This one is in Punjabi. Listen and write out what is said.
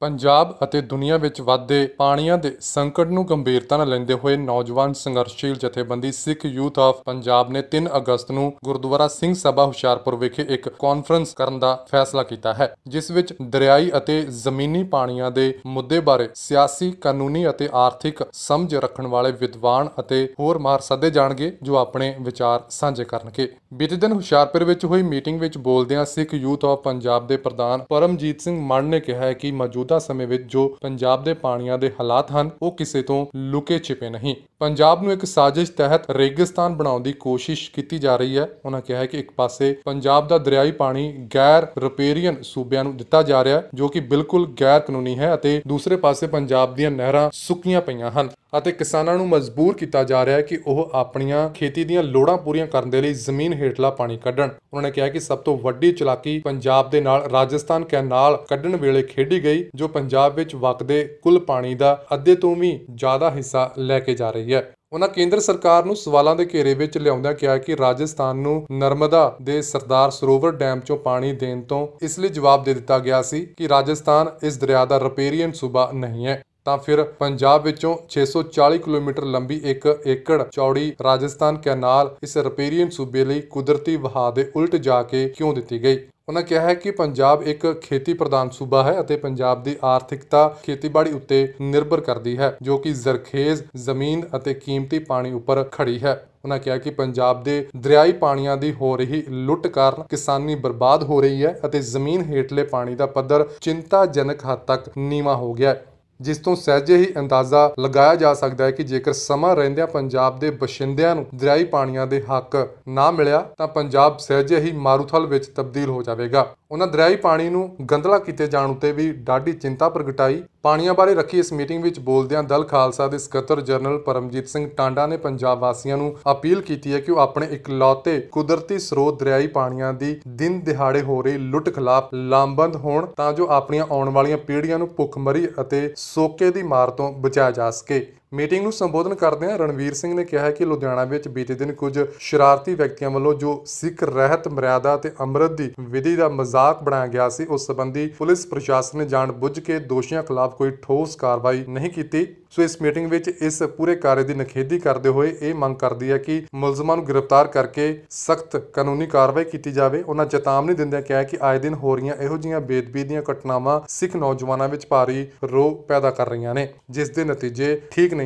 ਪੰਜਾਬ ਅਤੇ ਦੁਨੀਆ ਵਿੱਚ ਵੱਧਦੇ ਪਾਣੀਆਂ ਦੇ ਸੰਕਟ ਨੂੰ ਗੰਭੀਰਤਾ ਨਾਲ ਲੈਂਦੇ ਹੋਏ ਨੌਜਵਾਨ ਸੰਘਰਸ਼ੀਲ ਜਥੇਬੰਦੀ ਸਿੱਖ ਯੂਥ ਆਫ ਪੰਜਾਬ ਨੇ 3 ਅਗਸਤ ਨੂੰ ਗੁਰਦੁਆਰਾ ਸਿੰਘ ਸਭਾ ਹੁਸ਼ਿਆਰਪੁਰ ਵਿਖੇ ਇੱਕ ਕਾਨਫਰੰਸ ਕਰਨ ਦਾ ਫੈਸਲਾ ਕੀਤਾ ਹੈ ਜਿਸ ਵਿੱਚ ਦਰਿਆਈ ਅਤੇ ਜ਼ਮੀਨੀ ਪਾਣੀਆਂ ਦੇ ਮੁੱਦੇ ਬਾਰੇ ਸਿਆਸੀ ਕਾਨੂੰਨੀ ਅਤੇ ਆਰਥਿਕ ਸਮਝ ਰੱਖਣ ਵਾਲੇ ਵਿਦਵਾਨ ਅਤੇ ਹੋਰ ਮਾਹਰ ਸੱਦੇ ਜਾਣਗੇ ਜੋ ਆਪਣੇ ਵਿਚਾਰ ਸਾਂਝੇ ਕਰਨਗੇ ਬੀਤੇ ਦਿਨ ਹੁਸ਼ਿਆਰਪੁਰ ਵਿੱਚ ਹੋਈ ਮੀਟਿੰਗ ਵਿੱਚ ਬੋਲਦਿਆਂ ਸਿੱਖ ਯੂਥ ਆਫ ਪੰਜਾਬ ਦੇ ਪ੍ਰਧਾਨ ਪਰਮਜੀਤ ਸਿੰਘ ਮਾਨ ਨੇ ਕਿਹਾ ਕਿ ਮੌਜੂਦ ਮੌਜੂਦਾ ਸਮੇਂ ਵਿੱਚ ਜੋ ਪੰਜਾਬ ਦੇ ਪਾਣੀਆਂ ਦੇ ਹਾਲਾਤ ਹਨ ਉਹ ਕਿਸੇ ਤੋਂ ਲੁਕੇ ਛਿਪੇ ਨਹੀਂ ਪੰਜਾਬ ਨੂੰ ਇੱਕ ਸਾਜ਼ਿਸ਼ ਤਹਿਤ ਰੇਗਿਸਤਾਨ ਬਣਾਉਣ ਦੀ ਕੋਸ਼ਿਸ਼ ਕੀਤੀ ਜਾ ਰਹੀ ਹੈ ਉਹਨਾਂ ਕਿਹਾ ਹੈ ਕਿ ਇੱਕ ਪਾਸੇ ਪੰਜਾਬ ਦਾ ਦਰਿਆਈ ਪਾਣੀ ਗੈਰ ਰਿਪੇਰੀਅਨ ਸੂਬਿਆਂ ਨੂੰ ਦਿੱਤਾ ਜਾ ਰਿਹਾ ਹੈ ਜੋ ਕਿ ਬਿਲਕੁਲ ਗੈਰ ਕਾਨੂੰਨੀ ਹੈ ਅਤੇ ਦੂਸਰੇ ਪਾਸੇ ਪੰਜਾਬ ਦੀਆਂ ਨਹਿਰਾਂ ਸੁੱਕੀਆਂ ਪਈਆਂ ਹਨ ਅਤੇ ਕਿਸਾਨਾਂ ਨੂੰ ਮਜਬੂਰ ਕੀਤਾ ਜਾ ਰਿਹਾ ਹੈ ਕਿ ਉਹ ਆਪਣੀਆਂ ਖੇਤੀ ਦੀਆਂ ਲੋੜਾਂ ਪੂਰੀਆਂ ਕਰਨ ਦੇ ਲਈ ਜ਼ਮੀਨ ਹੇਠਲਾ ਪਾਣੀ ਕੱਢਣ ਉਹਨਾਂ ਨੇ ਕਿਹਾ ਕਿ ਸਭ ਤੋਂ ਵੱਡੀ ਚਲਾਕੀ ਪੰਜਾਬ ਦੇ ਨਾਲ ਰਾਜਸਥਾਨ ਕੈਨਾਲ ਕੱਢਣ ਵੇਲੇ ਖੇਡੀ ਗਈ ਜੋ ਪੰਜਾਬ ਵਿੱਚ ਵਗਦੇ ਕੁੱਲ ਪਾਣੀ ਦਾ ਅੱਧੇ ਤੋਂ ਵੀ ਜ਼ਿਆਦਾ ਹਿੱਸਾ ਲੈ ਕੇ ਜਾ ਰਹੀ ਹੈ ਉਹਨਾਂ ਕੇਂਦਰ ਸਰਕਾਰ ਨੂੰ ਸਵਾਲਾਂ ਦੇ ਘੇਰੇ ਵਿੱਚ ਲਿਆਉਂਦਿਆਂ ਕਿਹਾ ਕਿ ਰਾਜਸਥਾਨ ਨੂੰ ਨਰਮਦਾ ਦੇ ਸਰਦਾਰ ਸਰੋਵਰ ਡੈਮ ਚੋਂ ਪਾਣੀ ਦੇਣ ਤੋਂ ਇਸ ਲਈ ਜਵਾਬ ਦੇ ਦਿੱਤਾ ਗਿਆ ਸੀ ਕਿ ਰਾਜਸਥਾਨ ਇਸ ਦਰਿਆ ਦਾ ਰਿਪੇਰੀਅਨ ਸੂਬਾ ਨਹੀਂ ਹੈ ਤਾਂ ਫਿਰ ਪੰਜਾਬ ਵਿੱਚੋਂ 640 ਕਿਲੋਮੀਟਰ ਲੰਬੀ ਇੱਕ ਏਕੜ ਚੌੜੀ ਰਾਜਸਥਾਨ ਕੈਨਾਲ ਇਸ ਰਪੇਰੀਅਨ ਸੂਬੇ ਲਈ ਕੁਦਰਤੀ ਵਹਾਅ ਦੇ ਉਲਟ ਜਾ ਕੇ ਕਿਉਂ ਦਿੱਤੀ ਗਈ ਉਹਨਾਂ ਕਿਹਾ ਹੈ ਕਿ ਪੰਜਾਬ ਇੱਕ ਖੇਤੀ ਪ੍ਰਧਾਨ ਸੂਬਾ ਹੈ ਅਤੇ ਪੰਜਾਬ ਦੀ ਆਰਥਿਕਤਾ ਖੇਤੀਬਾੜੀ ਉੱਤੇ ਨਿਰਭਰ ਕਰਦੀ ਹੈ ਜੋ ਕਿ ਜ਼ਰਖੇਜ਼ ਜ਼ਮੀਨ ਅਤੇ ਕੀਮਤੀ ਪਾਣੀ ਉੱਪਰ ਖੜੀ ਹੈ ਉਹਨਾਂ ਕਿਹਾ ਕਿ ਪੰਜਾਬ ਦੇ ਦਰਿਆਈ ਪਾਣੀਆਂ ਦੀ ਹੋ ਰਹੀ ਲੁੱਟ ਕਾਰਨ ਕਿਸਾਨੀ ਬਰਬਾਦ ਹੋ ਰਹੀ ਹੈ ਅਤੇ ਜ਼ਮੀਨ ਹੇਠਲੇ ਪਾਣੀ ਦਾ ਪੱਧਰ ਚਿੰਤਾਜਨਕ ਹੱਦ ਤੱਕ ਨੀਵਾ ਹੋ ਗਿਆ ਹੈ ਜਿਸ ਤੋਂ ਸਹਿਜੇ ਹੀ ਅੰਦਾਜ਼ਾ ਲਗਾਇਆ ਜਾ ਸਕਦਾ ਹੈ ਕਿ ਜੇਕਰ ਸਮਾਂ ਰਹਿੰਦਿਆਂ ਪੰਜਾਬ ਦੇ ਬਸ਼ਿੰਦਿਆਂ ਨੂੰ ਦਰਿਆਈ ਪਾਣੀਆਂ ਦੇ ਹੱਕ ਨਾ ਮਿਲਿਆ ਤਾਂ ਪੰਜਾਬ ਸਹਿਜੇ ਹੀ ਮਾਰੂਥਲ ਵਿੱਚ ਤਬਦੀਲ ਹੋ ਜਾਵੇਗਾ ਉਹਨਾਂ ਦਰਿਆਈ ਪਾਣੀ ਨੂੰ ਗੰਦਲਾ ਕੀਤੇ ਜਾਣ ਉਤੇ ਵੀ ਡਾਢੀ ਚਿੰਤਾ ਪ੍ਰਗਟਾਈ ਪਾਣੀਆਂ ਬਾਰੇ ਰੱਖੀ ਇਸ ਮੀਟਿੰਗ ਵਿੱਚ ਬੋਲਦਿਆਂ ਦਲ ਖਾਲਸਾ ਦੇ ਸਕੱਤਰ ਜਨਰਲ ਪਰਮਜੀਤ ਸਿੰਘ ਟਾਂਡਾ ਨੇ ਪੰਜਾਬ ਵਾਸੀਆਂ ਨੂੰ ਅਪੀਲ ਕੀਤੀ ਹੈ ਕਿ ਉਹ ਆਪਣੇ ਇਕਲੌਤੇ ਕੁਦਰਤੀ ਸਰੋਤ ਦਰਿਆਈ ਪਾਣੀਆਂ ਦੀ ਦਿਨ ਦਿਹਾੜੇ ਹੋ ਰਹੀ ਲੁੱਟ ਖਿਲਾਫ ਲਾਮਬੰਦ ਹੋਣ ਤਾਂ ਜੋ ਆਪਣੀਆਂ ਆਉਣ ਵਾਲੀਆਂ ਪੀੜ੍ਹੀਆਂ ਨੂੰ ਭੁੱਖਮਰੀ ਅਤੇ ਸੋਕੇ ਦੀ ਮਾਰ ਤੋਂ ਬਚਾਇਆ ਜਾ ਸਕੇ ਮੀਟਿੰਗ ਨੂੰ ਸੰਬੋਧਨ ਕਰਦਿਆਂ ਰਣਵੀਰ ਸਿੰਘ ਨੇ ਕਿਹਾ ਕਿ ਲੁਧਿਆਣਾ ਵਿੱਚ ਬੀਤੇ ਦਿਨ ਕੁਝ ਸ਼ਰਾਰਤੀ ਵਿਅਕਤੀਆਂ ਵੱਲੋਂ ਜੋ ਸਿੱਖ ਰਹਿਤ ਮਰਿਆਦਾ ਤੇ ਅੰਮ੍ਰਿਤ ਦੀ ਵਿਧੀ ਦਾ ਮਜ਼ਾਕ ਬਣਾਇਆ ਗਿਆ ਸੀ ਉਸ ਸੰਬੰਧੀ ਪੁਲਿਸ ਪ੍ਰਸ਼ਾਸਨ ਨੇ ਜਾਣਬੁੱਝ ਕੇ ਦੋਸ਼ੀਆਂ ਖਿਲਾਫ ਕੋਈ ਠੋਸ ਕਾਰਵਾਈ ਨਹੀਂ ਕੀਤੀ ਸੋ ਇਸ ਮੀਟਿੰਗ ਵਿੱਚ ਇਸ ਪੂਰੇ ਕਾਰਜ ਦੀ ਨਖੇਦੀ ਕਰਦੇ ਹੋਏ ਇਹ ਮੰਗ ਕਰਦੀ ਹੈ ਕਿ ਮੁਲਜ਼ਮਾਂ ਨੂੰ ਗ੍ਰਿਫਤਾਰ ਕਰਕੇ ਸਖਤ ਕਾਨੂੰਨੀ ਕਾਰਵਾਈ ਕੀਤੀ ਜਾਵੇ ਉਹਨਾਂ ਚੇਤਾਵਨੀ ਦਿੰਦਿਆਂ ਕਿਹਾ ਕਿ ਆਏ ਦਿਨ ਹੋ ਰਹੀਆਂ ਇਹੋ ਜਿਹੀਆਂ ਬੇਦਬੀ ਦੀਆਂ ਘਟਨਾਵਾਂ ਸਿੱਖ ਨੌਜਵਾਨਾਂ ਵਿੱਚ ਭਾਰੀ ਰੋਹ ਪੈਦਾ ਕਰ ਰਹੀਆਂ ਨੇ ਜਿਸ ਦੇ ਨਤੀਜੇ ਠੀਕ ਨਹੀਂ